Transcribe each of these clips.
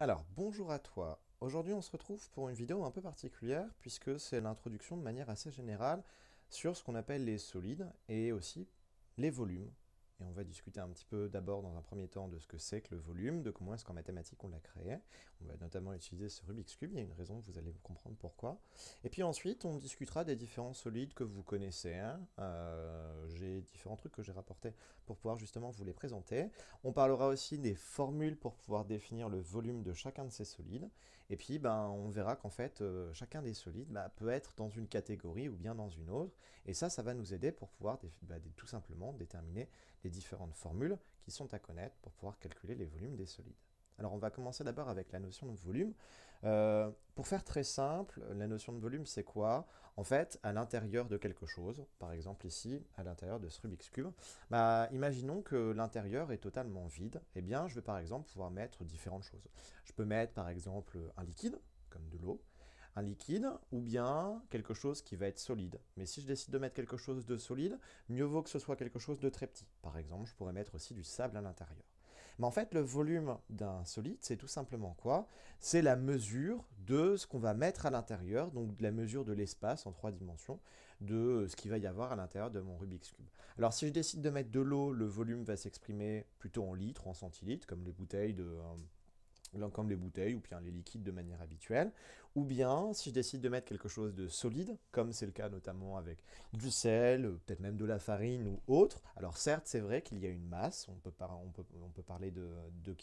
Alors, bonjour à toi. Aujourd'hui, on se retrouve pour une vidéo un peu particulière puisque c'est l'introduction de manière assez générale sur ce qu'on appelle les solides et aussi les volumes et on va discuter un petit peu d'abord dans un premier temps de ce que c'est que le volume, de comment est-ce qu'en mathématiques on l'a créé. On va notamment utiliser ce Rubik's Cube, il y a une raison, vous allez comprendre pourquoi. Et puis ensuite, on discutera des différents solides que vous connaissez. Hein. Euh, j'ai différents trucs que j'ai rapportés pour pouvoir justement vous les présenter. On parlera aussi des formules pour pouvoir définir le volume de chacun de ces solides. Et puis, ben, on verra qu'en fait, euh, chacun des solides bah, peut être dans une catégorie ou bien dans une autre. Et ça, ça va nous aider pour pouvoir bah, tout simplement déterminer les différentes formules qui sont à connaître pour pouvoir calculer les volumes des solides. Alors, on va commencer d'abord avec la notion de volume. Euh, pour faire très simple, la notion de volume, c'est quoi En fait, à l'intérieur de quelque chose, par exemple ici, à l'intérieur de ce Rubik's Cube, bah, imaginons que l'intérieur est totalement vide, eh bien, je vais par exemple pouvoir mettre différentes choses. Je peux mettre par exemple un liquide, comme de l'eau, un liquide ou bien quelque chose qui va être solide. Mais si je décide de mettre quelque chose de solide, mieux vaut que ce soit quelque chose de très petit. Par exemple, je pourrais mettre aussi du sable à l'intérieur. Mais en fait, le volume d'un solide, c'est tout simplement quoi C'est la mesure de ce qu'on va mettre à l'intérieur, donc la mesure de l'espace en trois dimensions, de ce qu'il va y avoir à l'intérieur de mon Rubik's Cube. Alors si je décide de mettre de l'eau, le volume va s'exprimer plutôt en litres, en centilitres, comme les bouteilles de... Euh, comme les bouteilles ou bien les liquides de manière habituelle, ou bien si je décide de mettre quelque chose de solide, comme c'est le cas notamment avec du sel, euh, peut-être même de la farine ou autre, alors certes c'est vrai qu'il y a une masse, on peut, on peut, parler de 2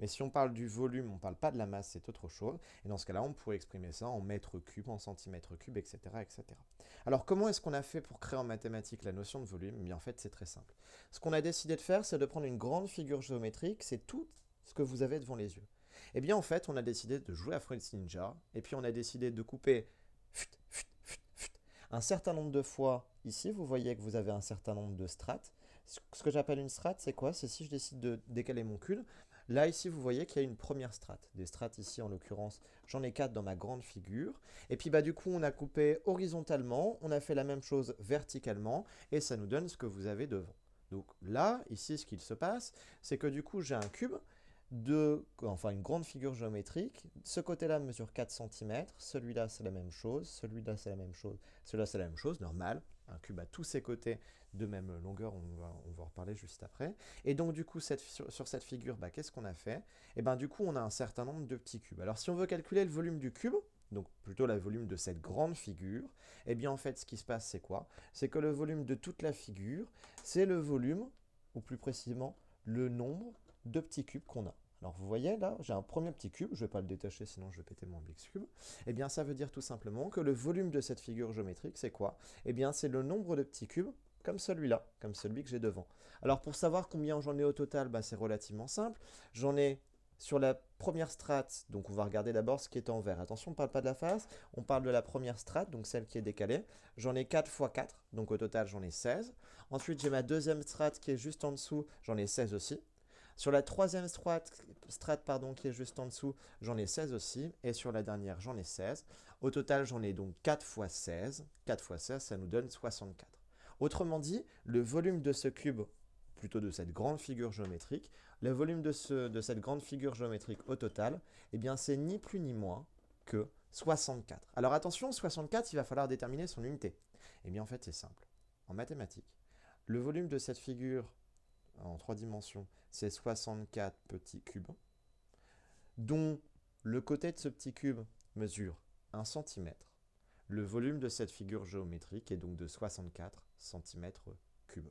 mais si on parle du volume, on ne parle pas de la masse, c'est autre chose, et dans ce cas-là on pourrait exprimer ça en mètres cubes, en centimètres cubes, etc. etc. Alors comment est-ce qu'on a fait pour créer en mathématiques la notion de volume eh Bien en fait c'est très simple. Ce qu'on a décidé de faire, c'est de prendre une grande figure géométrique, c'est tout ce que vous avez devant les yeux et eh bien, en fait, on a décidé de jouer à Fruits Ninja, et puis on a décidé de couper un certain nombre de fois. Ici, vous voyez que vous avez un certain nombre de strates. Ce que j'appelle une strate, c'est quoi C'est si je décide de décaler mon cul. Là, ici, vous voyez qu'il y a une première strate. Des strates ici, en l'occurrence, j'en ai quatre dans ma grande figure. Et puis, bah, du coup, on a coupé horizontalement, on a fait la même chose verticalement, et ça nous donne ce que vous avez devant. Donc là, ici, ce qu'il se passe, c'est que du coup, j'ai un cube de enfin une grande figure géométrique. Ce côté-là mesure 4 cm, celui-là c'est la même chose, celui-là c'est la même chose, celui-là c'est la même chose, normal. Un cube à tous ses côtés de même longueur, on va, en reparler juste après. Et donc du coup, sur, cette figure, bah, qu'est-ce qu'on a fait Et eh ben du coup, on a un certain nombre de petits cubes. Alors si on veut calculer le volume du cube, donc plutôt le volume de cette grande figure, eh bien en fait ce qui se passe c'est quoi C'est que le volume de toute la figure, c'est le volume, ou plus précisément le nombre deux petits cubes qu'on a. Alors vous voyez là, j'ai un premier petit cube, je ne vais pas le détacher sinon je vais péter mon X cube. et eh bien ça veut dire tout simplement que le volume de cette figure géométrique, c'est quoi Eh bien c'est le nombre de petits cubes comme celui-là, comme celui que j'ai devant. Alors pour savoir combien j'en ai au total, bah, c'est relativement simple. J'en ai sur la première strate, donc on va regarder d'abord ce qui est en vert. Attention, on ne parle pas de la face, on parle de la première strate, donc celle qui est décalée. J'en ai 4 x 4, donc au total j'en ai 16. Ensuite j'ai ma deuxième strate qui est juste en dessous, j'en ai 16 aussi. Sur la troisième strate, pardon, qui est juste en dessous, j'en ai 16 aussi. Et sur la dernière, j'en ai 16. Au total, j'en ai donc 4 fois 16. 4 fois 16, ça nous donne 64. Autrement dit, le volume de ce cube, plutôt de cette grande figure géométrique, le volume de, ce, de cette grande figure géométrique au total, eh bien c'est ni plus ni moins que 64. Alors attention, 64, il va falloir déterminer son unité. Eh bien en fait, c'est simple. En mathématiques, le volume de cette figure en trois dimensions, c'est 64 petits cubes, dont le côté de ce petit cube mesure 1 cm. Le volume de cette figure géométrique est donc de 64 cm cubes.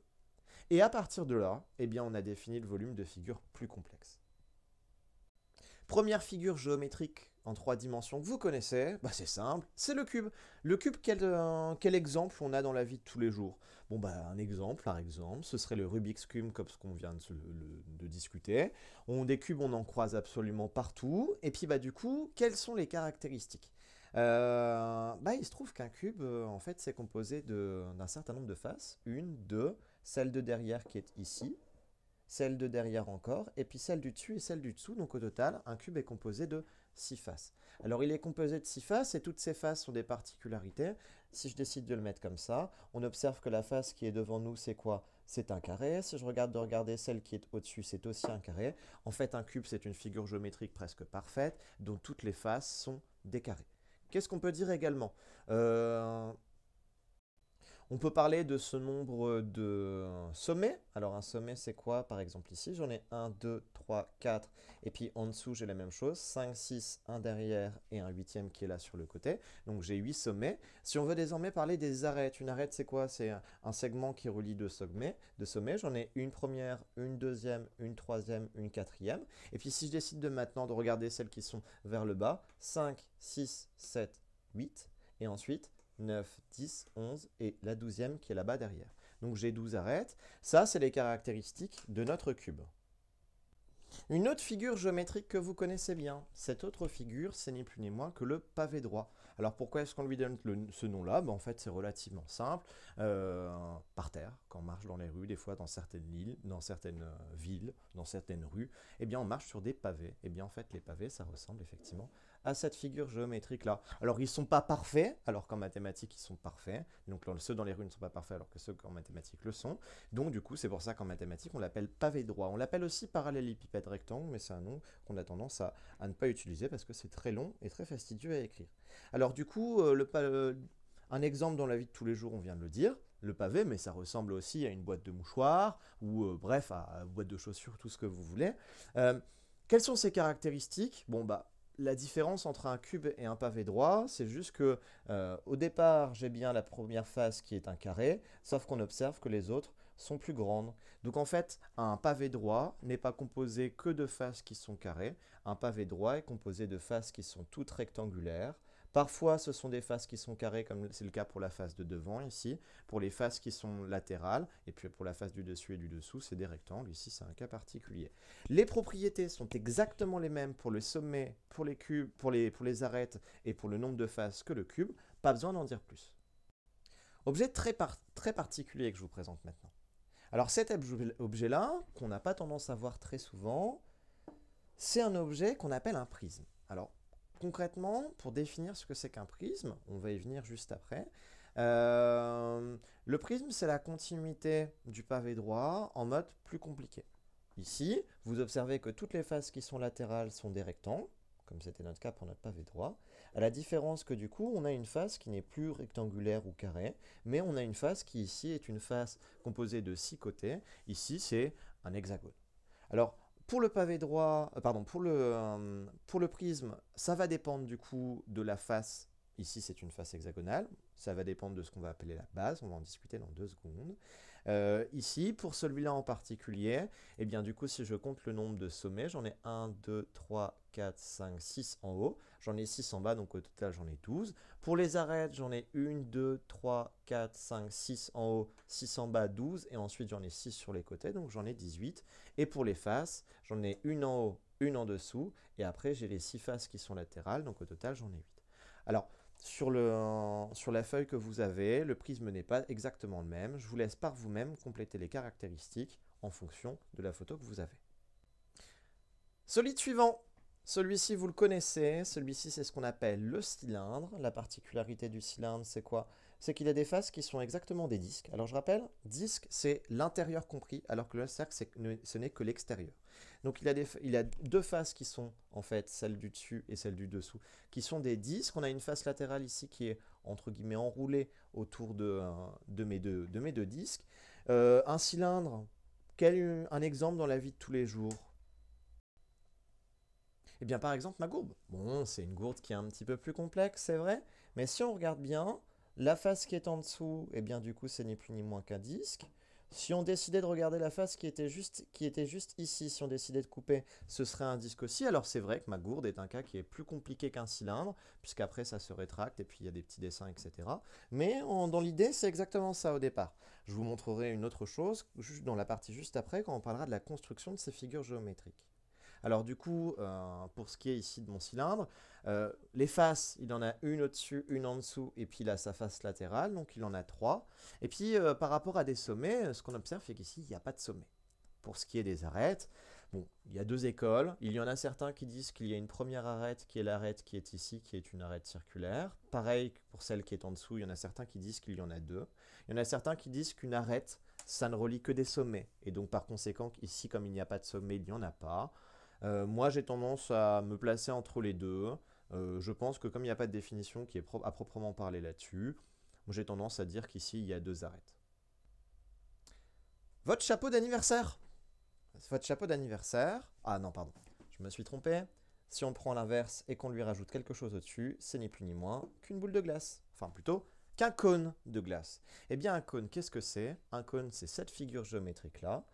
Et à partir de là, eh bien, on a défini le volume de figures plus complexes. Première figure géométrique en trois dimensions que vous connaissez, bah c'est simple, c'est le cube. Le cube, quel, euh, quel, exemple on a dans la vie de tous les jours Bon bah un exemple, par exemple, ce serait le Rubik's Cube comme ce qu'on vient de, discuter. On, des cubes, on en croise absolument partout. Et puis bah du coup, quelles sont les caractéristiques euh, bah, il se trouve qu'un cube, euh, en fait, c'est composé d'un certain nombre de faces. Une, deux, celle de derrière qui est ici, celle de derrière encore, et puis celle du dessus et celle du dessous. Donc au total, un cube est composé de six faces. Alors il est composé de six faces et toutes ces faces ont des particularités. Si je décide de le mettre comme ça, on observe que la face qui est devant nous, c'est quoi C'est un carré. Si je regarde de regarder celle qui est au-dessus, c'est aussi un carré. En fait, un cube, c'est une figure géométrique presque parfaite dont toutes les faces sont des carrés. Qu'est-ce qu'on peut dire également euh, On peut parler de ce nombre de sommets. Alors un sommet, c'est quoi Par exemple ici, j'en ai 1, 2, 3, 4. Et puis en dessous, j'ai la même chose, 5, 6, 1 derrière et un huitième qui est là sur le côté. Donc j'ai 8 sommets. Si on veut désormais parler des arêtes, une arête c'est quoi C'est un segment qui relie deux sommets. Deux sommets. J'en ai une première, une deuxième, une troisième, une quatrième. Et puis si je décide de maintenant de regarder celles qui sont vers le bas, 5, 6, 7, 8. Et ensuite, 9, 10, 11 et la douzième qui est là-bas derrière. Donc j'ai 12 arêtes. Ça, c'est les caractéristiques de notre cube. Une autre figure géométrique que vous connaissez bien. Cette autre figure, c'est ni plus ni moins que le pavé droit. Alors pourquoi est-ce qu'on lui donne ce nom-là ben, En fait, c'est relativement simple. Euh, par terre, quand on marche dans les rues, des fois dans certaines villes, dans certaines euh, villes, dans certaines rues, eh bien on marche sur des pavés. Et eh bien en fait, les pavés, ça ressemble effectivement à cette figure géométrique-là. Alors, ils sont pas parfaits, alors qu'en mathématiques, ils sont parfaits. Donc, ceux dans les rues ne sont pas parfaits, alors que ceux en mathématiques le sont. Donc, du coup, c'est pour ça qu'en mathématiques, on l'appelle pavé droit. On l'appelle aussi parallélépipède rectangle, mais c'est un nom qu'on a tendance à, ne pas utiliser parce que c'est très long et très fastidieux à écrire. Alors, du coup, euh, le, euh, un exemple dans la vie de tous les jours, on vient de le dire, le pavé, mais ça ressemble aussi à une boîte de mouchoirs, ou euh, bref, à, boîte de chaussures, tout ce que vous voulez. quelles sont ses caractéristiques Bon, bah, la différence entre un cube et un pavé droit, c'est juste que euh, au départ, j'ai bien la première face qui est un carré, sauf qu'on observe que les autres sont plus grandes. Donc en fait, un pavé droit n'est pas composé que de faces qui sont carrées. Un pavé droit est composé de faces qui sont toutes rectangulaires, Parfois, ce sont des faces qui sont carrées, comme c'est le cas pour la face de devant ici. Pour les faces qui sont latérales, et puis pour la face du dessus et du dessous, c'est des rectangles. Ici, c'est un cas particulier. Les propriétés sont exactement les mêmes pour le sommet, pour les cubes, pour les, pour les arêtes et pour le nombre de faces que le cube. Pas besoin d'en dire plus. Objet très, très particulier que je vous présente maintenant. Alors cet objet-là, qu'on n'a pas tendance à voir très souvent, c'est un objet qu'on appelle un prisme. Alors concrètement, pour définir ce que c'est qu'un prisme, on va y venir juste après, euh, le prisme, c'est la continuité du pavé droit en mode plus compliqué. Ici, vous observez que toutes les faces qui sont latérales sont des rectangles, comme c'était notre cas pour notre pavé droit, à la différence que du coup, on a une face qui n'est plus rectangulaire ou carrée, mais on a une face qui ici est une face composée de six côtés. Ici, c'est un hexagone. Alors, pour le pavé droit, euh, pardon, pour le, euh, pour le prisme, ça va dépendre du coup de la face. Ici, c'est une face hexagonale. Ça va dépendre de ce qu'on va appeler la base. On va en discuter dans deux secondes. Euh, ici, pour celui-là en particulier, eh bien du coup, si je compte le nombre de sommets, j'en ai 1, 2, 3, 4, 5, 6 en haut, j'en ai 6 en bas, donc au total j'en ai 12. Pour les arêtes, j'en ai 1, 2, 3, 4, 5, 6 en haut, 6 en bas, 12, et ensuite j'en ai 6 sur les côtés, donc j'en ai 18. Et pour les faces, j'en ai une en haut, une en dessous, et après j'ai les 6 faces qui sont latérales, donc au total j'en ai 8. Alors, sur, le, sur la feuille que vous avez, le prisme n'est pas exactement le même. Je vous laisse par vous-même compléter les caractéristiques en fonction de la photo que vous avez. Solide suivant celui-ci, vous le connaissez. Celui-ci, c'est ce qu'on appelle le cylindre. La particularité du cylindre, c'est quoi C'est qu'il a des faces qui sont exactement des disques. Alors, je rappelle, disque, c'est l'intérieur compris, alors que le cercle, ce n'est que l'extérieur. Donc il a, a deux faces qui sont en fait celle du dessus et celle du dessous, qui sont des disques. On a une face latérale ici qui est entre guillemets enroulée autour de, euh, mes, deux, de disques. Euh, un cylindre, quel un exemple dans la vie de tous les jours eh bien, par exemple, ma gourde. Bon, c'est une gourde qui est un petit peu plus complexe, c'est vrai, mais si on regarde bien, la face qui est en dessous, eh bien, du coup, ce n'est plus ni moins qu'un disque. Si on décidait de regarder la face qui était juste, qui était juste ici, si on décidait de couper, ce serait un disque aussi. Alors c'est vrai que ma gourde est un cas qui est plus compliqué qu'un cylindre, puisqu'après ça se rétracte et puis il y a des petits dessins, etc. Mais dans l'idée, c'est exactement ça au départ. Je vous montrerai une autre chose dans la partie juste après, quand on parlera de la construction de ces figures géométriques. Alors du coup, euh, pour ce qui est ici de mon cylindre, euh, les faces, il en a une au-dessus, une en dessous, et puis là, sa face latérale, donc il en a trois. Et puis, euh, par rapport à des sommets, ce qu'on observe, c'est qu'ici, il n'y a pas de sommet. Pour ce qui est des arêtes, il y a deux écoles. Il y en a certains qui disent qu'il y a une première arête, qui est l'arête qui est ici, qui est une arête circulaire. Pareil pour celle qui est en dessous, il y en a certains qui disent qu'il y en a deux. Il y en a certains qui disent qu'une arête, ça ne relie que des sommets. Et donc, par conséquent, ici, comme il n'y a pas de sommet, il n'y en a pas. Euh, moi, j'ai tendance à me placer entre les deux. Euh, je pense que comme il n'y a pas de définition qui est à proprement parler là-dessus, j'ai tendance à dire qu'ici, il y a deux arêtes. Votre chapeau d'anniversaire Votre chapeau d'anniversaire... Ah non, pardon, je me suis trompé. Si on prend l'inverse et qu'on lui rajoute quelque chose au-dessus, c'est ni plus ni moins qu'une boule de glace. Enfin, plutôt qu'un cône de glace. Eh bien, un cône, qu'est-ce que c'est Un cône, c'est cette figure géométrique-là,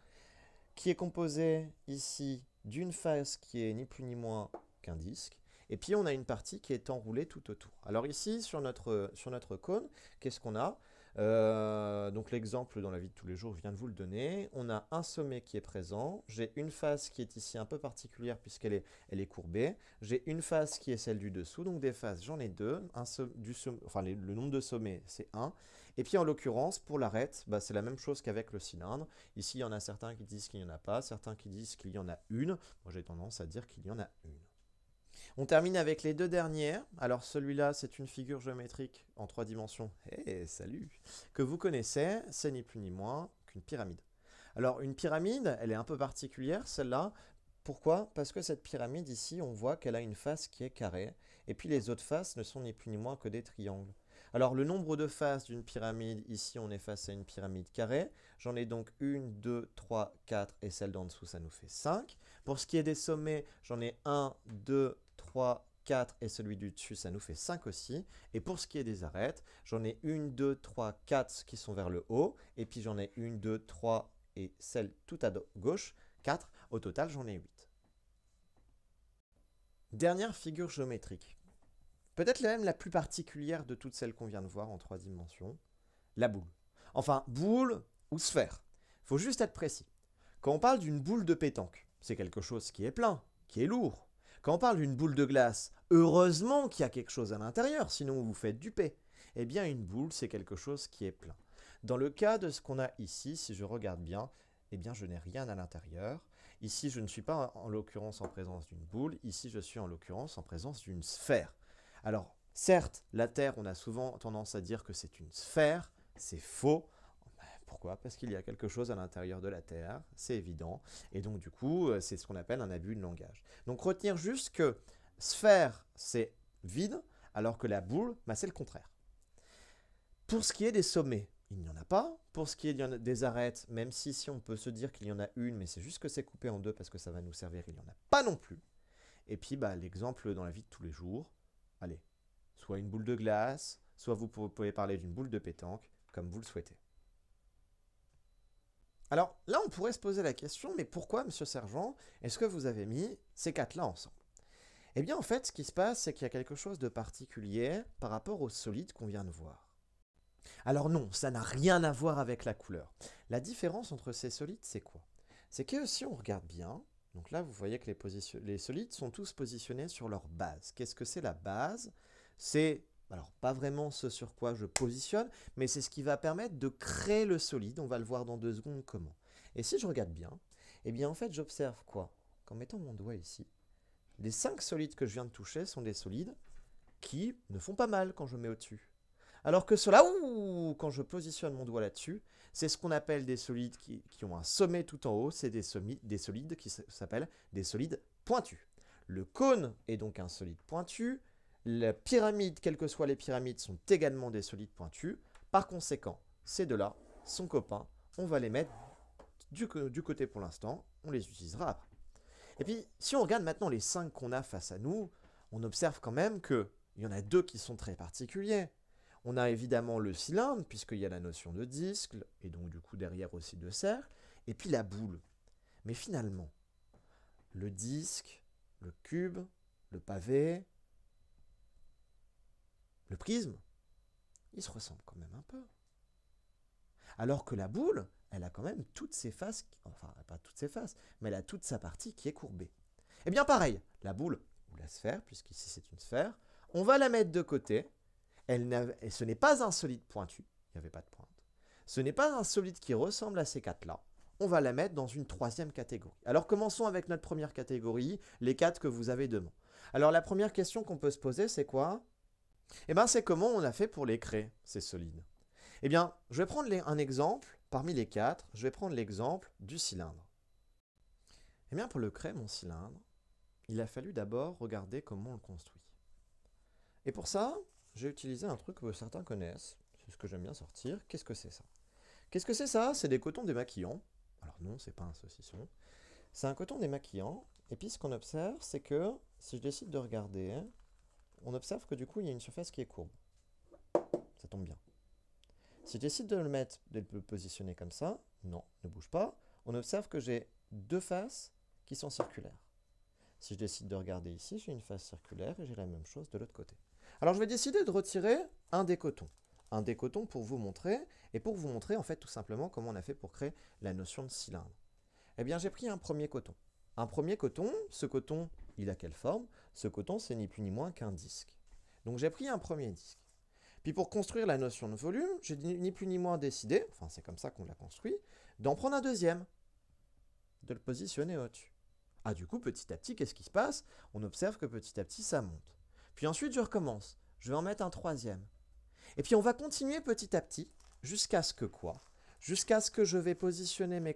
qui est composée ici d'une face qui est ni plus ni moins qu'un disque, et puis on a une partie qui est enroulée tout autour. Alors ici, sur notre, sur notre cône, qu'est-ce qu'on a euh, Donc l'exemple dans la vie de tous les jours vient de vous le donner. On a un sommet qui est présent, j'ai une face qui est ici un peu particulière puisqu'elle est, elle est courbée, j'ai une face qui est celle du dessous, donc des faces, j'en ai deux, un du le nombre de sommets c'est 1, et puis en l'occurrence, pour l'arête, bah, c'est la même chose qu'avec le cylindre. Ici, il y en a certains qui disent qu'il n'y en a pas, certains qui disent qu'il y en a une. Moi, j'ai tendance à dire qu'il y en a une. On termine avec les deux dernières. Alors celui-là, c'est une figure géométrique en trois dimensions. Eh, salut Que vous connaissez, c'est ni plus ni moins qu'une pyramide. Alors une pyramide, elle est un peu particulière, celle-là. Pourquoi Parce que cette pyramide ici, on voit qu'elle a une face qui est carrée, et puis les autres faces ne sont ni plus ni moins que des triangles. Alors le nombre de faces d'une pyramide, ici on est face à une pyramide carrée. J'en ai donc 1, 2, 3, 4 et celle d'en dessous ça nous fait 5. Pour ce qui est des sommets, j'en ai 1, 2, 3, 4 et celui du dessus, ça nous fait 5 aussi. Et pour ce qui est des arêtes, j'en ai 1, 2, 3, 4 qui sont vers le haut. Et puis j'en ai 1, 2, 3 et celle tout à gauche, 4. Au total, j'en ai 8. Dernière figure géométrique. Peut-être même la plus particulière de toutes celles qu'on vient de voir en trois dimensions, la boule. Enfin, boule ou sphère. Faut juste être précis. Quand on parle d'une boule de pétanque, c'est quelque chose qui est plein, qui est lourd. Quand on parle d'une boule de glace, heureusement qu'il y a quelque chose à l'intérieur, sinon vous vous du duper. Eh bien, une boule, c'est quelque chose qui est plein. Dans le cas de ce qu'on a ici, si je regarde bien, eh bien, je n'ai rien à l'intérieur. Ici, je ne suis pas en l'occurrence en présence d'une boule. Ici, je suis en l'occurrence en présence d'une sphère. Alors, certes, la Terre, on a souvent tendance à dire que c'est une sphère, c'est faux. Ben, pourquoi Parce qu'il y a quelque chose à l'intérieur de la Terre, c'est évident. Et donc, du coup, euh, c'est ce qu'on appelle un abus de langage. Donc, retenir juste que sphère, c'est vide, alors que la boule, ben, c'est le contraire. Pour ce qui est des sommets, il n'y en a pas. Pour ce qui est des arêtes, même si, si on peut se dire qu'il y en a une, mais c'est juste que c'est coupé en deux parce que ça va nous servir, il n'y en a pas non plus. Et puis, ben, l'exemple dans la vie de tous les jours, allez, soit une boule de glace, soit vous pouvez parler d'une boule de pétanque, comme vous le souhaitez. Alors là, on pourrait se poser la question, mais pourquoi, monsieur Sergent, est-ce que vous avez mis ces quatre-là ensemble Eh bien, en fait, ce qui se passe, c'est qu'il y a quelque chose de particulier par rapport aux solides qu'on vient de voir. Alors non, ça n'a rien à voir avec la couleur. La différence entre ces solides, c'est quoi C'est que si on regarde bien, donc là, vous voyez que les, les solides sont tous positionnés sur leur base. Qu'est-ce que c'est la base C'est, alors pas vraiment ce sur quoi je positionne, mais c'est ce qui va permettre de créer le solide. On va le voir dans deux secondes comment. Et si je regarde bien, eh bien en fait j'observe quoi Qu'en mettant mon doigt ici, les cinq solides que je viens de toucher sont des solides qui ne font pas mal quand je mets au-dessus. Alors que cela, ouh, quand je positionne mon doigt là-dessus, c'est ce qu'on appelle des solides qui, ont un sommet tout en haut, c'est des, solides qui s'appellent des solides pointus. Le cône est donc un solide pointu, la pyramide, quelles que soient les pyramides, sont également des solides pointus. Par conséquent, ces deux-là sont copains, on va les mettre du, côté pour l'instant, on les utilisera après. Et puis, si on regarde maintenant les 5 qu'on a face à nous, on observe quand même qu'il y en a deux qui sont très particuliers. On a évidemment le cylindre, puisqu'il y a la notion de disque, et donc du coup derrière aussi de cercle, et puis la boule. Mais finalement, le disque, le cube, le pavé, le prisme, ils se ressemblent quand même un peu. Alors que la boule, elle a quand même toutes ses faces, enfin pas toutes ses faces, mais elle a toute sa partie qui est courbée. Et eh bien pareil, la boule, ou la sphère, puisqu'ici c'est une sphère, on va la mettre de côté, elle et ce n'est pas un solide pointu, il n'y avait pas de pointe. Ce n'est pas un solide qui ressemble à ces quatre-là. On va la mettre dans une troisième catégorie. Alors commençons avec notre première catégorie, les quatre que vous avez devant. Alors la première question qu'on peut se poser, c'est quoi Eh bien c'est comment on a fait pour les créer, ces solides. Eh bien, je vais prendre un exemple, parmi les quatre, je vais prendre l'exemple du cylindre. Eh bien pour le créer, mon cylindre, il a fallu d'abord regarder comment on le construit. Et pour ça, j'ai utilisé un truc que certains connaissent, c'est ce que j'aime bien sortir. Qu'est-ce que c'est ça Qu'est-ce que c'est ça C'est des cotons démaquillants. Alors non, c'est pas un saucisson. C'est un coton démaquillant. Et puis ce qu'on observe, c'est que si je décide de regarder, on observe que du coup, il y a une surface qui est courbe. Ça tombe bien. Si je décide de le mettre, de le positionner comme ça, non, ne bouge pas, on observe que j'ai deux faces qui sont circulaires. Si je décide de regarder ici, j'ai une face circulaire et j'ai la même chose de l'autre côté. Alors je vais décider de retirer un des cotons. Un des cotons pour vous montrer, et pour vous montrer en fait tout simplement comment on a fait pour créer la notion de cylindre. Eh bien j'ai pris un premier coton. Un premier coton, ce coton, il a quelle forme Ce coton, c'est ni plus ni moins qu'un disque. Donc j'ai pris un premier disque. Puis pour construire la notion de volume, j'ai ni plus ni moins décidé, enfin c'est comme ça qu'on l'a construit, d'en prendre un deuxième, de le positionner au-dessus. Ah du coup, petit à petit, qu'est-ce qui se passe On observe que petit à petit, ça monte. Puis ensuite, je recommence. Je vais en mettre un troisième. Et puis on va continuer petit à petit jusqu'à ce que quoi Jusqu'à ce que je vais positionner mes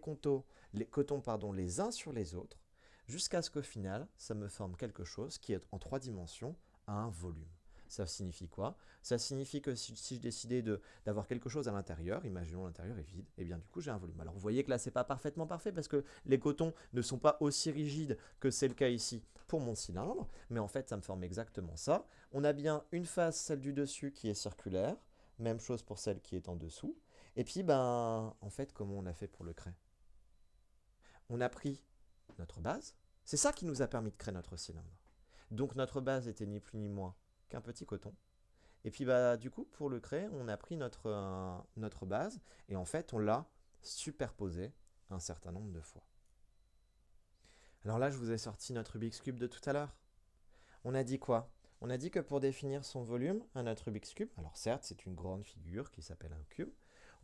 les cotons pardon, les uns sur les autres, jusqu'à ce qu'au final, ça me forme quelque chose qui est en trois dimensions à un volume. Ça signifie quoi Ça signifie que si, je décidais d'avoir quelque chose à l'intérieur, imaginons l'intérieur est vide, et eh bien du coup j'ai un volume. Alors vous voyez que là c'est pas parfaitement parfait parce que les cotons ne sont pas aussi rigides que c'est le cas ici pour mon cylindre, mais en fait ça me forme exactement ça. On a bien une face, celle du dessus qui est circulaire, même chose pour celle qui est en dessous. Et puis ben en fait comment on a fait pour le créer On a pris notre base, c'est ça qui nous a permis de créer notre cylindre. Donc notre base était ni plus ni moins qu'un petit coton. Et puis bah du coup pour le créer, on a pris notre, euh, notre base et en fait on l'a superposé un certain nombre de fois. Alors là je vous ai sorti notre Rubik's Cube de tout à l'heure. On a dit quoi On a dit que pour définir son volume, un notre Rubik's Cube, alors certes c'est une grande figure qui s'appelle un cube,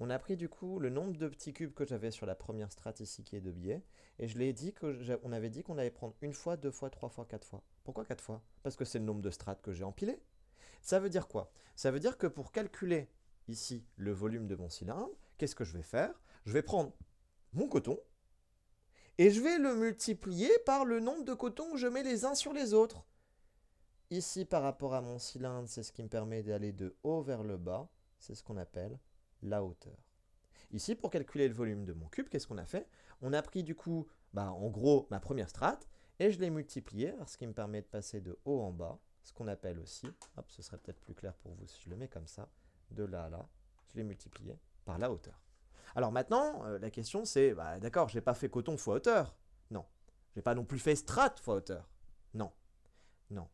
on a pris du coup le nombre de petits cubes que j'avais sur la première strate ici qui est de biais. et je l'ai dit on avait dit qu'on allait prendre une fois, deux fois, trois fois, quatre fois. Pourquoi quatre fois Parce que c'est le nombre de strates que j'ai empilé. Ça veut dire quoi Ça veut dire que pour calculer ici le volume de mon cylindre, qu'est-ce que je vais faire Je vais prendre mon coton, et je vais le multiplier par le nombre de cotons que je mets les uns sur les autres. Ici, par rapport à mon cylindre, c'est ce qui me permet d'aller de haut vers le bas. C'est ce qu'on appelle la hauteur. Ici, pour calculer le volume de mon cube, qu'est-ce qu'on a fait On a pris du coup, bah, en gros, ma première strate, et je l'ai multipliée, ce qui me permet de passer de haut en bas, ce qu'on appelle aussi, hop, ce serait peut-être plus clair pour vous si je le mets comme ça, de là à là, je l'ai multiplié par la hauteur. Alors maintenant, euh, la question c'est, bah, d'accord, d'accord, n'ai pas fait coton fois hauteur. Non. n'ai pas non plus fait strate fois hauteur. Non. Non.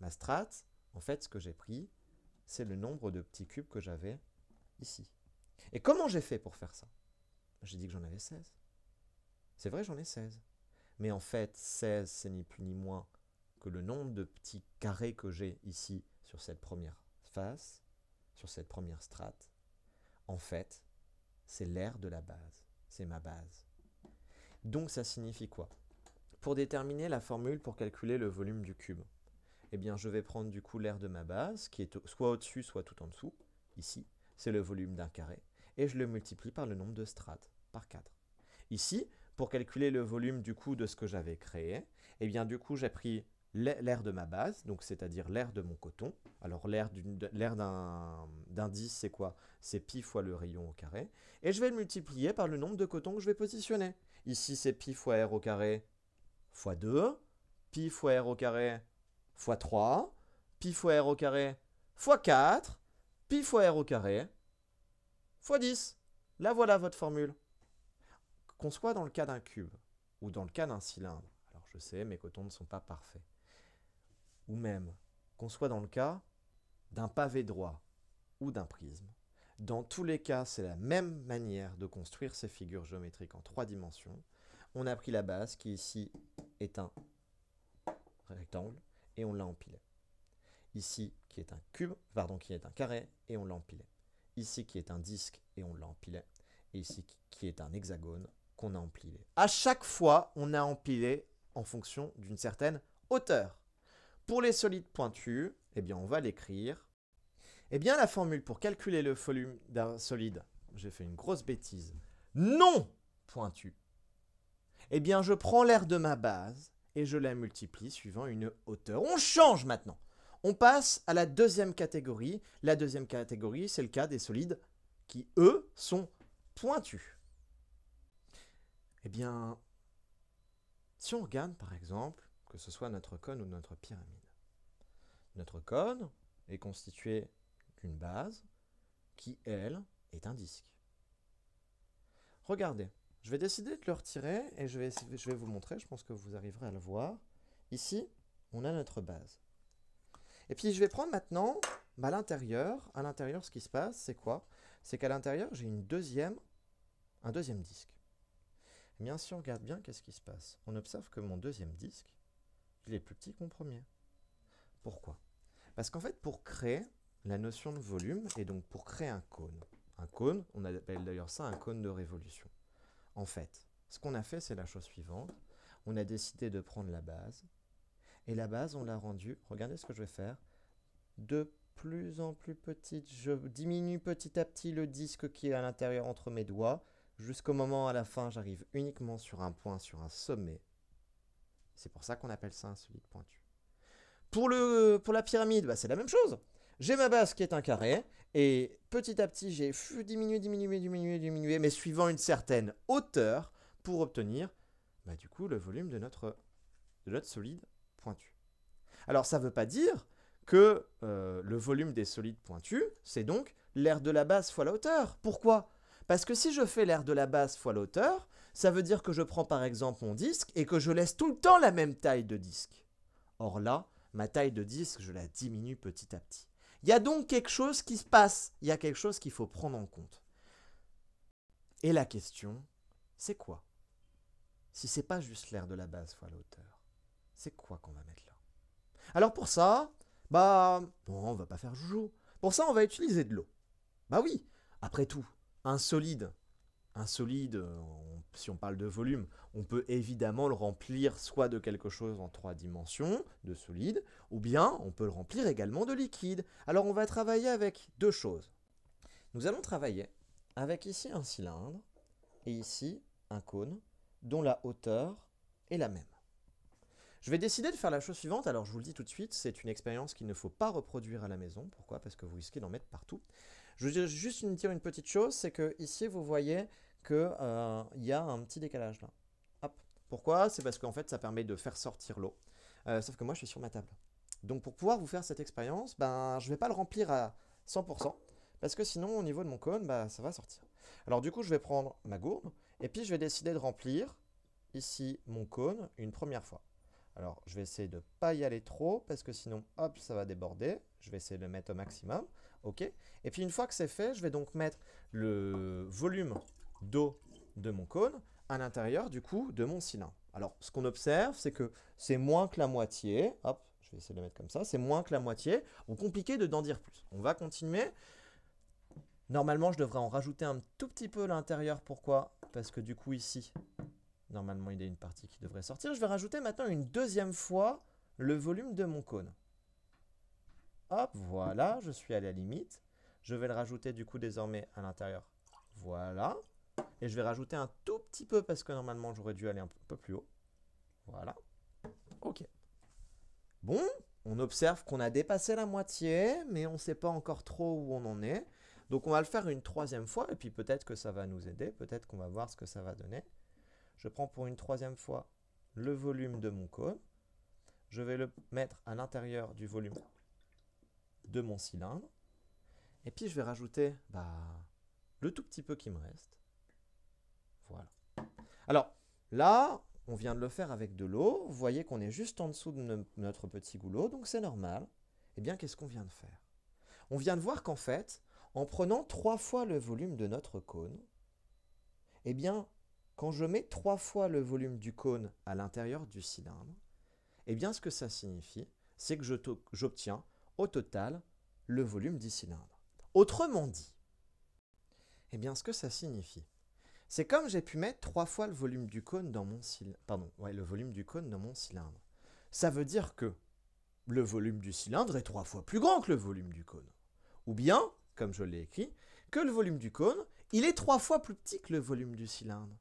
Ma strate, en fait, ce que j'ai pris, c'est le nombre de petits cubes que j'avais ici. Et comment j'ai fait pour faire ça J'ai dit que j'en avais 16. C'est vrai, j'en ai 16. Mais en fait, 16, c'est ni plus ni moins que le nombre de petits carrés que j'ai ici sur cette première face, sur cette première strate. En fait, c'est l'air de la base. C'est ma base. Donc ça signifie quoi Pour déterminer la formule pour calculer le volume du cube, eh bien je vais prendre du coup l'air de ma base, qui est soit au-dessus, soit tout en dessous, ici, c'est le volume d'un carré, et je le multiplie par le nombre de strates, par 4. Ici, pour calculer le volume du coup de ce que j'avais créé, eh bien du coup j'ai pris l'air de ma base, donc c'est-à-dire l'air de mon coton. Alors l'air d'un 10 c'est quoi C'est pi fois le rayon au carré. Et je vais le multiplier par le nombre de cotons que je vais positionner. Ici, c'est pi fois r au carré fois 2, pi fois r au carré fois 3, pi fois r au carré fois 4, pi fois r au carré fois 10. Là, voilà votre formule. Qu'on soit dans le cas d'un cube ou dans le cas d'un cylindre, alors je sais, mes cotons ne sont pas parfaits, ou même qu'on soit dans le cas d'un pavé droit ou d'un prisme, dans tous les cas, c'est la même manière de construire ces figures géométriques en trois dimensions. On a pris la base qui ici est un rectangle et on l'a empilé. Ici, qui est un cube, pardon, qui est un carré, et on l'empilait. Ici, qui est un disque, et on l'empilait. Et ici, qui est un hexagone, qu'on a empilé. À chaque fois, on a empilé en fonction d'une certaine hauteur. Pour les solides pointus, eh bien, on va l'écrire. Eh bien, la formule pour calculer le volume d'un solide, j'ai fait une grosse bêtise, non pointu, eh bien, je prends l'air de ma base et je la multiplie suivant une hauteur. On change maintenant on passe à la deuxième catégorie. La deuxième catégorie, c'est le cas des solides qui, eux, sont pointus. Eh bien, si on regarde par exemple, que ce soit notre cône ou notre pyramide, notre cône est constitué d'une base qui, elle, est un disque. Regardez, je vais décider de le retirer et je vais, je vais vous montrer, je pense que vous arriverez à le voir. Ici, on a notre base. Et puis je vais prendre maintenant à bah, l'intérieur. À l'intérieur, ce qui se passe, c'est quoi C'est qu'à l'intérieur, j'ai une deuxième, un deuxième disque. Eh bien, si on regarde bien, qu'est-ce qui se passe On observe que mon deuxième disque, il est plus petit que mon premier. Pourquoi Parce qu'en fait, pour créer la notion de volume, et donc pour créer un cône, un cône, on appelle d'ailleurs ça un cône de révolution. En fait, ce qu'on a fait, c'est la chose suivante. On a décidé de prendre la base, et la base, on l'a rendue, regardez ce que je vais faire, de plus en plus petite. Je diminue petit à petit le disque qui est à l'intérieur entre mes doigts, jusqu'au moment à la fin, j'arrive uniquement sur un point, sur un sommet. C'est pour ça qu'on appelle ça un solide pointu. Pour, le, pour la pyramide, bah, c'est la même chose. J'ai ma base qui est un carré, et petit à petit, j'ai diminué, diminué, diminué, diminué, mais suivant une certaine hauteur pour obtenir, bah, du coup, le volume de notre, de notre solide alors ça ne veut pas dire que euh, le volume des solides pointus, c'est donc l'aire de la base fois la hauteur. Pourquoi Parce que si je fais l'aire de la base fois la hauteur, ça veut dire que je prends par exemple mon disque et que je laisse tout le temps la même taille de disque. Or là, ma taille de disque, je la diminue petit à petit. Il y a donc quelque chose qui se passe, il y a quelque chose qu'il faut prendre en compte. Et la question, c'est quoi Si c'est pas juste l'air de la base fois la hauteur c'est quoi qu'on va mettre là Alors pour ça, bah, bon, on va pas faire joujou. Pour ça, on va utiliser de l'eau. Bah oui, après tout, un solide, un solide, si on parle de volume, on peut évidemment le remplir soit de quelque chose en trois dimensions, de solide, ou bien on peut le remplir également de liquide. Alors on va travailler avec deux choses. Nous allons travailler avec ici un cylindre et ici un cône dont la hauteur est la même. Je vais décider de faire la chose suivante, alors je vous le dis tout de suite, c'est une expérience qu'il ne faut pas reproduire à la maison. Pourquoi Parce que vous risquez d'en mettre partout. Je veux juste dire une petite chose, c'est que ici vous voyez qu'il euh, y a un petit décalage là. Pourquoi C'est parce qu'en fait ça permet de faire sortir l'eau. Euh, sauf que moi je suis sur ma table. Donc pour pouvoir vous faire cette expérience, ben, je ne vais pas le remplir à 100%, parce que sinon au niveau de mon cône, ben, ça va sortir. Alors du coup je vais prendre ma gourde, et puis je vais décider de remplir ici mon cône une première fois. Alors, je vais essayer de ne pas y aller trop, parce que sinon, hop, ça va déborder. Je vais essayer de le mettre au maximum. OK. Et puis, une fois que c'est fait, je vais donc mettre le volume d'eau de mon cône à l'intérieur, du coup, de mon cylindre. Alors, ce qu'on observe, c'est que c'est moins que la moitié. Hop, je vais essayer de le mettre comme ça. C'est moins que la moitié. Ou compliqué de d'en dire plus. On va continuer. Normalement, je devrais en rajouter un tout petit peu à l'intérieur. Pourquoi Parce que du coup, ici, Normalement, il y a une partie qui devrait sortir. Je vais rajouter maintenant une deuxième fois le volume de mon cône. Hop, voilà, je suis à la limite. Je vais le rajouter du coup désormais à l'intérieur. Voilà. Et je vais rajouter un tout petit peu parce que normalement, j'aurais dû aller un peu plus haut. Voilà. OK. Bon, on observe qu'on a dépassé la moitié, mais on ne sait pas encore trop où on en est. Donc on va le faire une troisième fois, et puis peut-être que ça va nous aider, peut-être qu'on va voir ce que ça va donner. Je prends pour une troisième fois le volume de mon cône. Je vais le mettre à l'intérieur du volume de mon cylindre. Et puis je vais rajouter bah, le tout petit peu qui me reste. Voilà. Alors là, on vient de le faire avec de l'eau. Vous voyez qu'on est juste en dessous de notre petit goulot, donc c'est normal. Eh bien, qu'est-ce qu'on vient de faire On vient de voir qu'en fait, en prenant trois fois le volume de notre cône, eh bien, quand je mets trois fois le volume du cône à l'intérieur du cylindre, eh bien ce que ça signifie, c'est que j'obtiens au total le volume du cylindre. Autrement dit, eh bien ce que ça signifie, c'est comme j'ai pu mettre trois fois le volume du cône dans mon cylindre. Pardon, le volume du cône dans mon cylindre. Ça veut dire que le volume du cylindre est trois fois plus grand que le volume du cône. Ou bien, comme je l'ai écrit, que le volume du cône, il est trois fois plus petit que le volume du cylindre.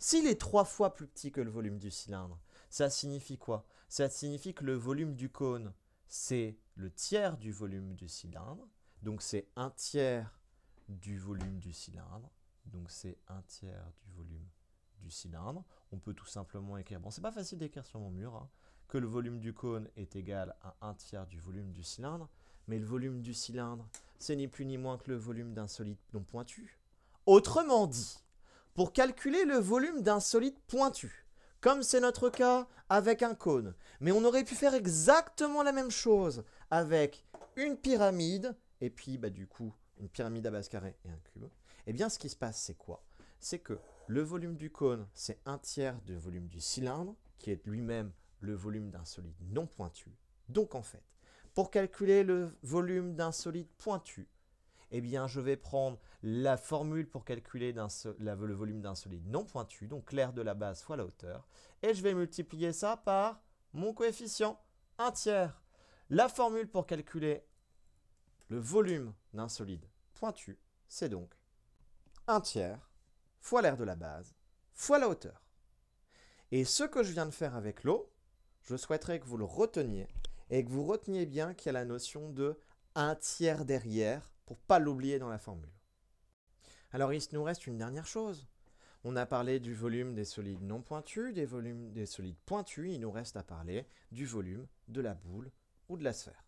S'il est trois fois plus petit que le volume du cylindre, ça signifie quoi Ça signifie que le volume du cône, c'est le tiers du volume du cylindre, donc c'est un tiers du volume du cylindre, donc c'est un tiers du volume du cylindre. On peut tout simplement écrire, bon c'est pas facile d'écrire sur mon mur, hein, que le volume du cône est égal à un tiers du volume du cylindre, mais le volume du cylindre, c'est ni plus ni moins que le volume d'un solide non pointu. Autrement dit, pour calculer le volume d'un solide pointu, comme c'est notre cas avec un cône. Mais on aurait pu faire exactement la même chose avec une pyramide, et puis bah, du coup une pyramide à base carrée et un cube. Eh bien ce qui se passe c'est quoi C'est que le volume du cône c'est un tiers du volume du cylindre, qui est lui-même le volume d'un solide non pointu. Donc en fait, pour calculer le volume d'un solide pointu, eh bien, je vais prendre la formule pour calculer le volume d'un solide non pointu, donc l'air de la base fois la hauteur, et je vais multiplier ça par mon coefficient, 1 tiers. La formule pour calculer le volume d'un solide pointu, c'est donc 1 tiers fois l'air de la base fois la hauteur. Et ce que je viens de faire avec l'eau, je souhaiterais que vous le reteniez et que vous reteniez bien qu'il y a la notion de 1 tiers derrière pour ne pas l'oublier dans la formule. Alors il nous reste une dernière chose. On a parlé du volume des solides non pointus, des volumes des solides pointus, il nous reste à parler du volume de la boule ou de la sphère.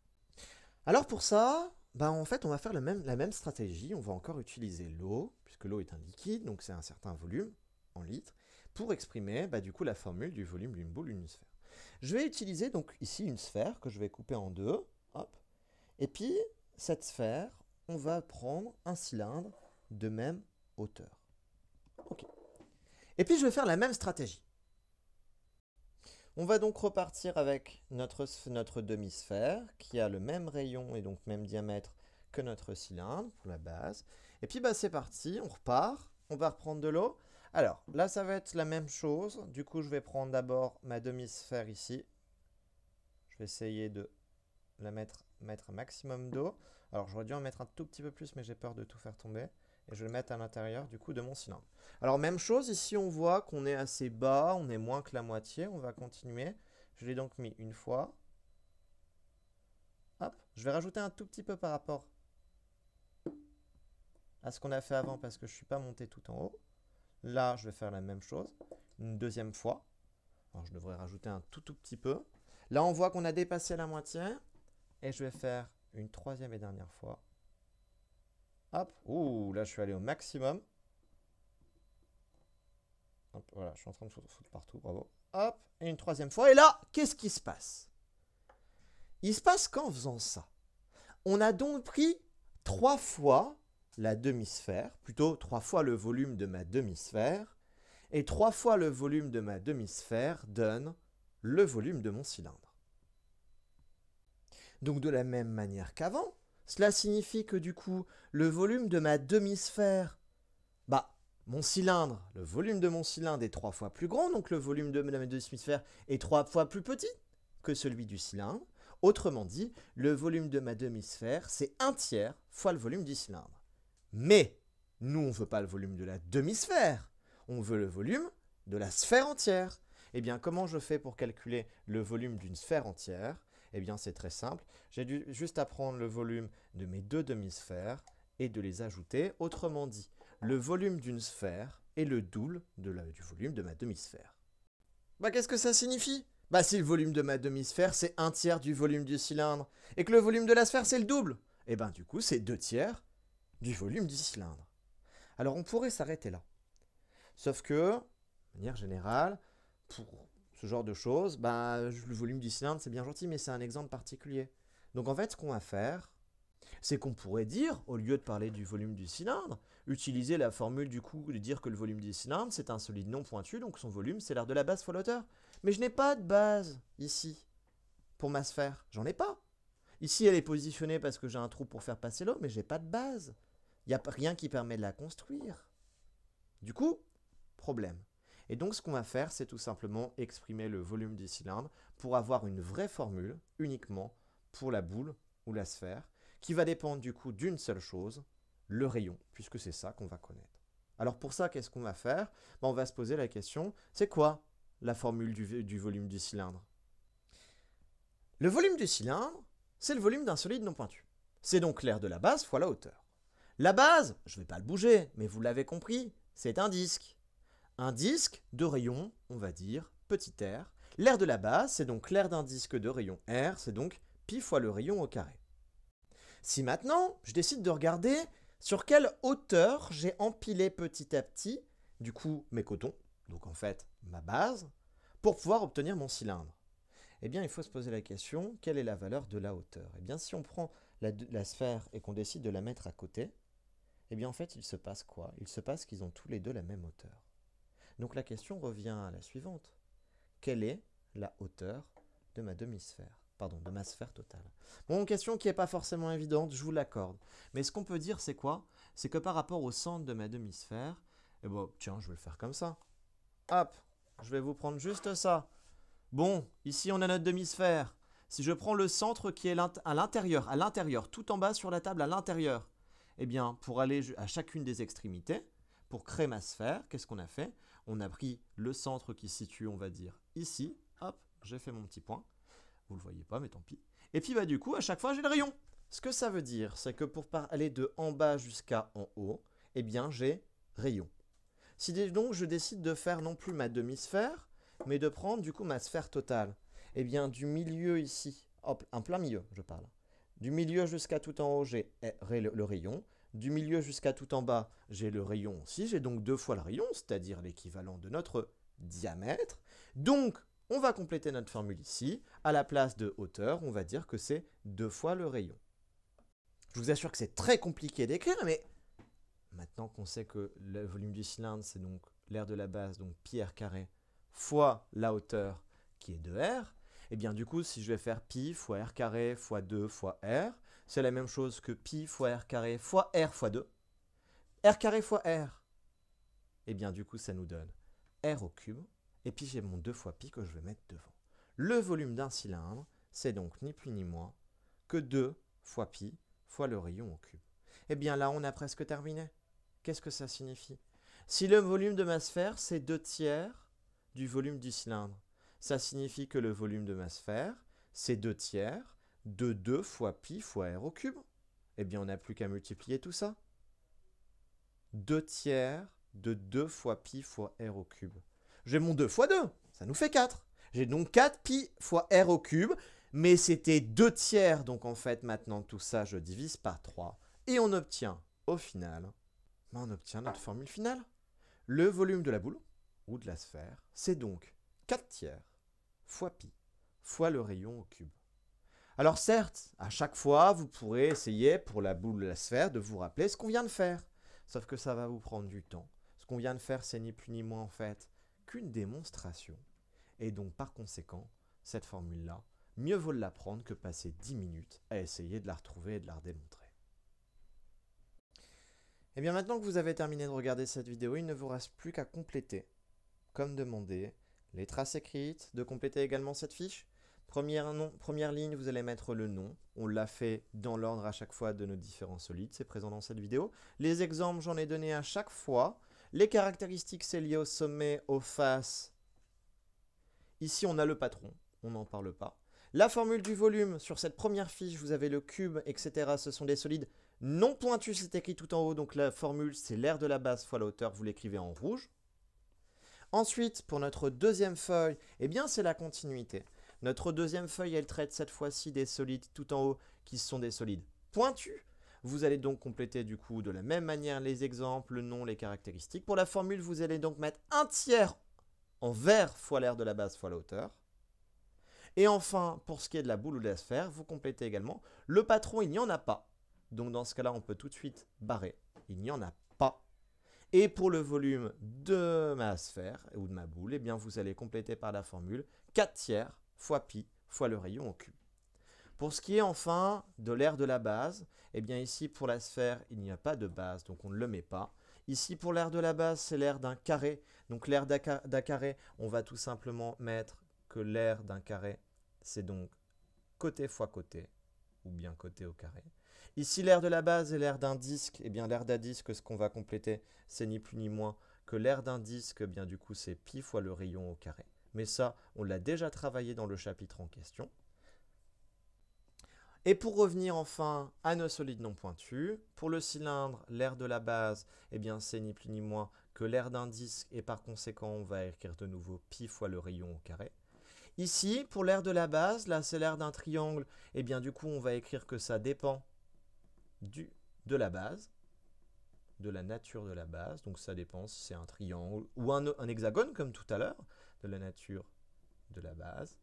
Alors pour ça, ben, en fait on va faire la même, stratégie, on va encore utiliser l'eau, puisque l'eau est un liquide, donc c'est un certain volume en litres, pour exprimer ben, du coup la formule du volume d'une boule, ou d'une sphère. Je vais utiliser donc ici une sphère que je vais couper en deux, hop, et puis cette sphère, on va prendre un cylindre de même hauteur. Et puis je vais faire la même stratégie. On va donc repartir avec notre, demi-sphère qui a le même rayon et donc même diamètre que notre cylindre pour la base. Et puis bah, c'est parti, on repart, on va reprendre de l'eau. Alors là ça va être la même chose, du coup je vais prendre d'abord ma demi-sphère ici. Je vais essayer de la mettre, mettre un maximum d'eau. Alors j'aurais dû en mettre un tout petit peu plus, mais j'ai peur de tout faire tomber. Et je vais le mettre à l'intérieur du coup de mon cylindre. Alors même chose, ici on voit qu'on est assez bas, on est moins que la moitié, on va continuer. Je l'ai donc mis une fois. Hop, je vais rajouter un tout petit peu par rapport à ce qu'on a fait avant parce que je ne suis pas monté tout en haut. Là, je vais faire la même chose, une deuxième fois. Alors, je devrais rajouter un tout tout petit peu. Là, on voit qu'on a dépassé la moitié. Et je vais faire une troisième et dernière fois. Hop, ouh, là je suis allé au maximum. Hop, voilà, je suis en train de foutre partout, bravo. Hop, et une troisième fois. Et là, qu'est-ce qui se passe Il se passe qu'en faisant ça, on a donc pris trois fois la demi-sphère, plutôt trois fois le volume de ma demi-sphère, et trois fois le volume de ma demi-sphère donne le volume de mon cylindre. Donc de la même manière qu'avant, cela signifie que du coup, le volume de ma demi-sphère, bah, mon cylindre, le volume de mon cylindre est trois fois plus grand, donc le volume de ma demi-sphère est trois fois plus petit que celui du cylindre. Autrement dit, le volume de ma demi-sphère, c'est un tiers fois le volume du cylindre. Mais nous, on ne veut pas le volume de la demi-sphère, on veut le volume de la sphère entière. Eh bien, comment je fais pour calculer le volume d'une sphère entière eh bien, c'est très simple. J'ai dû juste à prendre le volume de mes deux demi-sphères et de les ajouter. Autrement dit, le volume d'une sphère est le double du volume de ma demi-sphère. Bah, qu'est-ce que ça signifie Bah, si le volume de ma demi-sphère, c'est un tiers du volume du cylindre, et que le volume de la sphère, c'est le double, eh ben, du coup, c'est deux tiers du volume du cylindre. Alors, on pourrait s'arrêter là. Sauf que, de manière générale, pour ce genre de choses, bah, le volume du cylindre, c'est bien gentil, mais c'est un exemple particulier. Donc en fait, ce qu'on va faire, c'est qu'on pourrait dire, au lieu de parler du volume du cylindre, utiliser la formule du coup de dire que le volume du cylindre, c'est un solide non pointu, donc son volume, c'est l'air de la base fois l'auteur. Mais je n'ai pas de base, ici, pour ma sphère. J'en ai pas. Ici, elle est positionnée parce que j'ai un trou pour faire passer l'eau, mais j'ai pas de base. Il n'y a rien qui permet de la construire. Du coup, problème. Et donc ce qu'on va faire, c'est tout simplement exprimer le volume du cylindre pour avoir une vraie formule uniquement pour la boule ou la sphère, qui va dépendre du coup d'une seule chose, le rayon, puisque c'est ça qu'on va connaître. Alors pour ça, qu'est-ce qu'on va faire bah, On va se poser la question, c'est quoi la formule du, du volume du cylindre Le volume du cylindre, c'est le volume d'un solide non pointu. C'est donc l'air de la base fois la hauteur. La base, je ne vais pas le bouger, mais vous l'avez compris, c'est un disque un disque de rayon, on va dire, petit r. L'air de la base, c'est donc l'air d'un disque de rayon r, c'est donc pi fois le rayon au carré. Si maintenant, je décide de regarder sur quelle hauteur j'ai empilé petit à petit, du coup, mes cotons, donc en fait ma base, pour pouvoir obtenir mon cylindre Eh bien, il faut se poser la question, quelle est la valeur de la hauteur Eh bien, si on prend la, la sphère et qu'on décide de la mettre à côté, eh bien, en fait, il se passe quoi Il se passe qu'ils ont tous les deux la même hauteur. Donc la question revient à la suivante. Quelle est la hauteur de ma demi-sphère Pardon, de ma sphère totale. Bon, question qui n'est pas forcément évidente, je vous l'accorde. Mais ce qu'on peut dire, c'est quoi C'est que par rapport au centre de ma demi-sphère, eh bon, tiens, je vais le faire comme ça. Hop, je vais vous prendre juste ça. Bon, ici on a notre demi-sphère. Si je prends le centre qui est à l'intérieur, à l'intérieur, tout en bas sur la table, à l'intérieur, eh bien, pour aller à chacune des extrémités, pour créer ma sphère, qu'est-ce qu'on a fait on a pris le centre qui se situe, on va dire, ici. Hop, j'ai fait mon petit point. Vous le voyez pas, mais tant pis. Et puis, bah, du coup, à chaque fois, j'ai le rayon. Ce que ça veut dire, c'est que pour aller de en bas jusqu'à en haut, eh bien, j'ai rayon. Si donc je décide de faire non plus ma demi-sphère, mais de prendre du coup ma sphère totale, eh bien, du milieu ici, hop, un plein milieu, je parle, du milieu jusqu'à tout en haut, j'ai eh, le rayon, du milieu jusqu'à tout en bas, j'ai le rayon aussi, j'ai donc deux fois le rayon, c'est-à-dire l'équivalent de notre diamètre. Donc, on va compléter notre formule ici. À la place de hauteur, on va dire que c'est deux fois le rayon. Je vous assure que c'est très compliqué d'écrire, mais maintenant qu'on sait que le volume du cylindre, c'est donc l'air de la base, donc pi carré, fois la hauteur qui est de r et eh bien du coup, si je vais faire pi fois r carré fois 2 fois r, c'est la même chose que pi fois r carré fois r fois 2. r carré fois r, et eh bien du coup ça nous donne r au cube, et puis j'ai mon 2 fois pi que je vais mettre devant. Le volume d'un cylindre, c'est donc ni plus ni moins que 2 fois pi fois le rayon au cube. Et eh bien là, on a presque terminé. Qu'est-ce que ça signifie Si le volume de ma sphère, c'est 2 tiers du volume du cylindre, ça signifie que le volume de ma sphère, c'est 2 tiers de 2 fois pi fois r au cube. Eh bien, on n'a plus qu'à multiplier tout ça. 2 tiers de 2 fois pi fois r au cube. J'ai mon 2 fois 2, ça nous fait 4. J'ai donc 4 pi fois r au cube, mais c'était 2 tiers, donc en fait maintenant tout ça je divise par 3. Et on obtient, au final, ben, on obtient notre formule finale. Le volume de la boule, ou de la sphère, c'est donc 4 tiers fois pi fois le rayon au cube. Alors certes, à chaque fois, vous pourrez essayer pour la boule de la sphère de vous rappeler ce qu'on vient de faire. Sauf que ça va vous prendre du temps. Ce qu'on vient de faire, c'est ni plus ni moins en fait qu'une démonstration. Et donc par conséquent, cette formule-là, mieux vaut l'apprendre que passer 10 minutes à essayer de la retrouver et de la démontrer. Et eh bien maintenant que vous avez terminé de regarder cette vidéo, il ne vous reste plus qu'à compléter, comme demandé, les traces écrites, de compléter également cette fiche, Première, ligne, vous allez mettre le nom. On l'a fait dans l'ordre à chaque fois de nos différents solides, c'est présent dans cette vidéo. Les exemples, j'en ai donné à chaque fois. Les caractéristiques, c'est lié au sommet, aux faces. Ici, on a le patron, on n'en parle pas. La formule du volume, sur cette première fiche, vous avez le cube, etc. Ce sont des solides non pointus, c'est écrit tout en haut. Donc la formule, c'est l'air de la base fois la hauteur, vous l'écrivez en rouge. Ensuite, pour notre deuxième feuille, eh bien c'est la continuité. Notre deuxième feuille, elle traite cette fois-ci des solides tout en haut, qui sont des solides pointus. Vous allez donc compléter du coup de la même manière les exemples, le nom, les caractéristiques. Pour la formule, vous allez donc mettre un tiers en vert fois l'air de la base fois la hauteur. Et enfin, pour ce qui est de la boule ou de la sphère, vous complétez également. Le patron, il n'y en a pas. Donc dans ce cas-là, on peut tout de suite barrer. Il n'y en a pas. Et pour le volume de ma sphère ou de ma boule, eh bien, vous allez compléter par la formule 4 tiers fois pi fois le rayon au cube. Pour ce qui est enfin de l'aire de la base, eh bien ici pour la sphère, il n'y a pas de base, donc on ne le met pas. Ici pour l'aire de la base, c'est l'aire d'un carré. Donc l'aire d'un carré, on va tout simplement mettre que l'aire d'un carré, c'est donc côté fois côté, ou bien côté au carré. Ici l'aire de la base et l'aire d'un disque, eh bien l'aire d'un disque, ce qu'on va compléter, c'est ni plus ni moins que l'aire d'un disque, eh bien du coup c'est pi fois le rayon au carré mais ça, on l'a déjà travaillé dans le chapitre en question. Et pour revenir enfin à nos solides non pointus, pour le cylindre, l'aire de la base, eh bien c'est ni plus ni moins que l'aire d'un disque et par conséquent on va écrire de nouveau pi fois le rayon au carré. Ici, pour l'aire de la base, là c'est l'aire d'un triangle, et eh bien du coup on va écrire que ça dépend du, de la base, de la nature de la base, donc ça dépend si c'est un triangle ou un hexagone comme tout à l'heure de la nature de la base.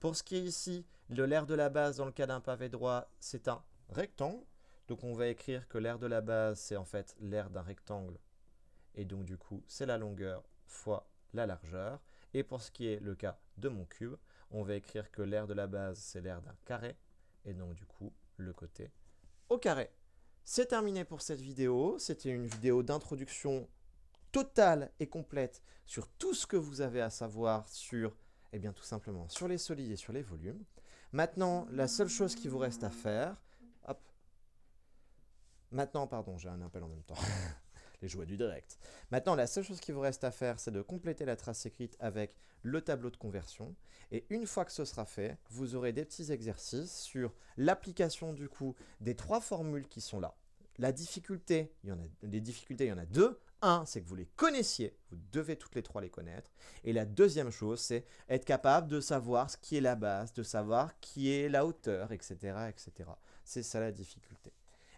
Pour ce qui est ici de l'air de la base dans le cas d'un pavé droit, c'est un rectangle. Donc on va écrire que l'air de la base, c'est en fait l'air d'un rectangle. Et donc du coup, c'est la longueur fois la largeur. Et pour ce qui est le cas de mon cube, on va écrire que l'air de la base, c'est l'air d'un carré. Et donc du coup, le côté au carré. C'est terminé pour cette vidéo. C'était une vidéo d'introduction totale et complète sur tout ce que vous avez à savoir sur, eh bien tout simplement, sur les solides et sur les volumes. Maintenant, la seule chose qui vous reste à faire, hop, maintenant, pardon, j'ai un appel en même temps, les joies du direct. Maintenant, la seule chose qui vous reste à faire, c'est de compléter la trace écrite avec le tableau de conversion. Et une fois que ce sera fait, vous aurez des petits exercices sur l'application du coup des trois formules qui sont là. La difficulté, il y en a, les difficultés, il y en a deux un, c'est que vous les connaissiez, vous devez toutes les trois les connaître. Et la deuxième chose, c'est être capable de savoir ce qui est la base, de savoir qui est la hauteur, etc. etc. C'est ça la difficulté.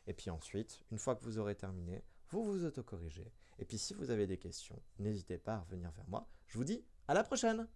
Et puis ensuite, une fois que vous aurez terminé, vous vous autocorrigez. Et puis si vous avez des questions, n'hésitez pas à revenir vers moi. Je vous dis à la prochaine